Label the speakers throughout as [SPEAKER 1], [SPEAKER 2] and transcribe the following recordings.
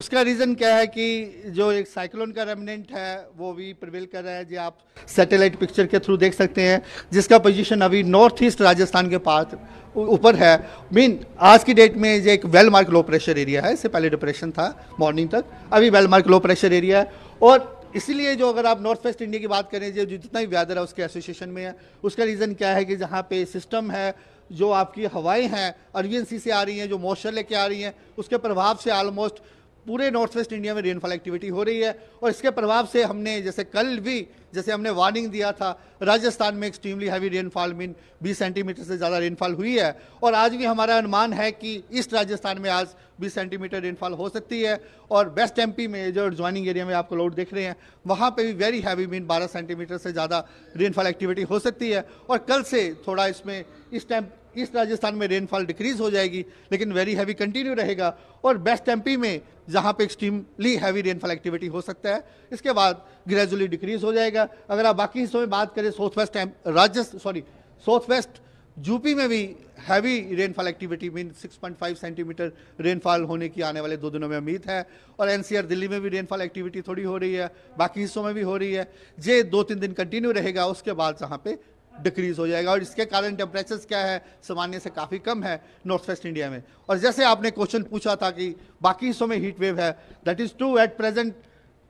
[SPEAKER 1] उसका रीज़न क्या है कि जो एक साइक्लोन का रेमिनेंट है वो भी प्रिवेल कर रहा है जो आप सैटेलाइट पिक्चर के थ्रू देख सकते हैं जिसका पोजीशन अभी नॉर्थ ईस्ट राजस्थान के पास ऊपर है मीन आज की डेट में ये एक well mark low pressure area है इससे पहले डिप्रेशन था मॉर्निंग तक अभी well mark low pressure area है और इसीलिए जो अगर आप नॉर्थ वेस्ट इंडिया की बात करें जो जितना भी वेदर है उसके एसोसिएशन में है उसका रीज़न क्या है कि जहाँ पे सिस्टम है जो आपकी हवाएं हैं अरवियन सी से आ रही हैं जो मॉइस्चर लेके आ रही हैं उसके प्रभाव से आलमोस्ट पूरे नॉर्थ वेस्ट इंडिया में रेनफॉल एक्टिविटी हो रही है और इसके प्रभाव से हमने जैसे कल भी जैसे हमने वार्निंग दिया था राजस्थान में extremely heavy rainfall mean 20 centimetre से ज़्यादा रेनफॉल हुई है और आज भी हमारा अनुमान है कि ईस्ट राजस्थान में आज 20 सेंटीमीटर रेनफॉल हो सकती है और वेस्ट एमपी में जो ज्वाइनिंग एरिया में आपको लोड देख रहे हैं वहाँ पर भी वेरी हैवी मीन बारह सेंटीमीटर से ज़्यादा रेनफॉल एक्टिविटी हो सकती है और कल से थोड़ा इसमें इस टाइम ईस्ट राजस्थान में रेनफॉल डिक्रीज हो जाएगी लेकिन वेरी हैवी कंटिन्यू रहेगा और वेस्ट एमपी में जहाँ पे एक्सट्रीमली हैवी रेनफॉल एक्टिविटी हो सकता है इसके बाद ग्रेजुअली डिक्रीज हो जाएगा अगर आप बाकी हिस्सों में बात करें साउथ वेस्ट राज्य सॉरी साउथ वेस्ट यूपी में भी heavy rainfall activity mean 6.5 centimetre rainfall होने की आने वाले दो दिनों में उम्मीद है और एनसीआर दिल्ली में भी रेनफॉल एक्टिविटी थोड़ी हो रही है बाकी हिस्सों में भी हो रही है ये दो तीन दिन कंटिन्यू रहेगा उसके बाद जहाँ पे डिक्रीज हो जाएगा और इसके कारण टेम्परेचर क्या है सामान्य से काफ़ी कम है नॉर्थ वेस्ट इंडिया में और जैसे आपने क्वेश्चन पूछा था कि बाकी हिस्सों में हीट वेव है that is true at present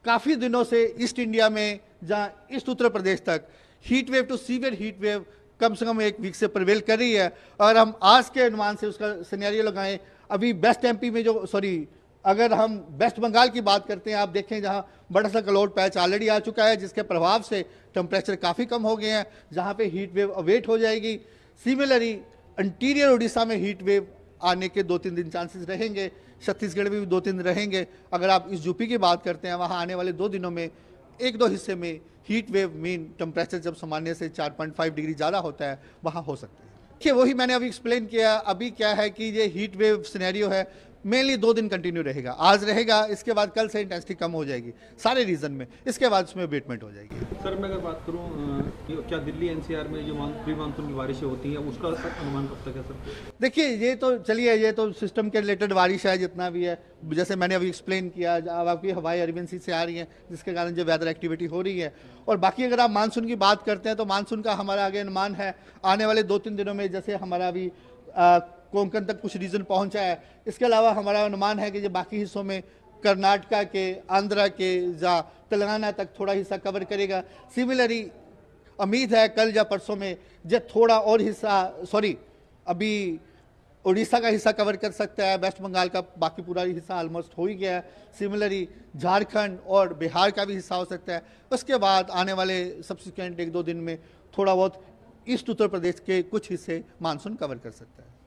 [SPEAKER 1] काफ़ी दिनों से ईस्ट इंडिया में जहाँ ईस्ट उत्तर प्रदेश तक heat wave to severe heat wave कम से कम एक वीक से प्रवेल कर रही है और हम आज के अनुमान से उसका सिनेरियो लगाएं अभी बेस्ट एमपी में जो सॉरी अगर हम वेस्ट बंगाल की बात करते हैं आप देखें जहाँ बड़ा सा कलोड पैच ऑलरेडी आ चुका है जिसके प्रभाव से टेम्परेचर काफ़ी कम हो गए हैं जहाँ पे हीट वेव अवेट हो जाएगी सिमिलरली इंटीरियर उड़ीसा में हीट वेव आने के दो तीन दिन चांसेस रहेंगे छत्तीसगढ़ में भी दो तीन दिन रहेंगे अगर आप इस यूपी की बात करते हैं वहाँ आने वाले दो दिनों में एक दो हिस्से में हीट वेव मीन टेम्परेचर जब सामान्य से फाइव डिग्री ज़्यादा होता है वहाँ हो सकता है देखिए वही मैंने अभी एक्सप्लेन किया अभी क्या है कि ये हीट वेव सिनेरियो है मेनली दो दिन कंटिन्यू रहेगा आज रहेगा इसके बाद कल से इंटेंसिटी कम हो जाएगी सारे रीजन में इसके बाद उसमें अबेटमेंट हो जाएगी सर मैं अगर बात करूँ क्या दिल्ली एनसीआर में जो प्री मानसून की बारिशें होती हैं उसका अनुमान कब तक है सर देखिए ये तो चलिए ये तो सिस्टम के रिलेटेड बारिश है जितना भी है जैसे मैंने अभी एक्सप्लेन किया अब आपकी हवाई एयरवेंसी से आ रही हैं जिसके कारण जो वेदर एक्टिविटी हो रही है और बाकी अगर आप मानसून की बात करते हैं तो मानसून का हमारा आगे अनुमान है आने वाले दो तीन दिनों में जैसे हमारा अभी कोंकण तक कुछ रीजन पहुंचा है इसके अलावा हमारा अनुमान है कि ये बाकी हिस्सों में कर्नाटका के आंध्रा के या तेलंगाना तक थोड़ा हिस्सा कवर करेगा सिमिलरली उम्मीद है कल या परसों में जो थोड़ा और हिस्सा सॉरी अभी उड़ीसा का हिस्सा कवर कर सकता है वेस्ट बंगाल का बाकी पूरा हिस्सा ऑलमोस्ट हो ही गया है सिमिलरली झारखंड और बिहार का भी हिस्सा हो सकता है उसके बाद आने वाले सब्सिक्वेंट एक दो दिन में थोड़ा बहुत ईस्ट उत्तर प्रदेश के कुछ हिस्से मानसून कवर कर सकता है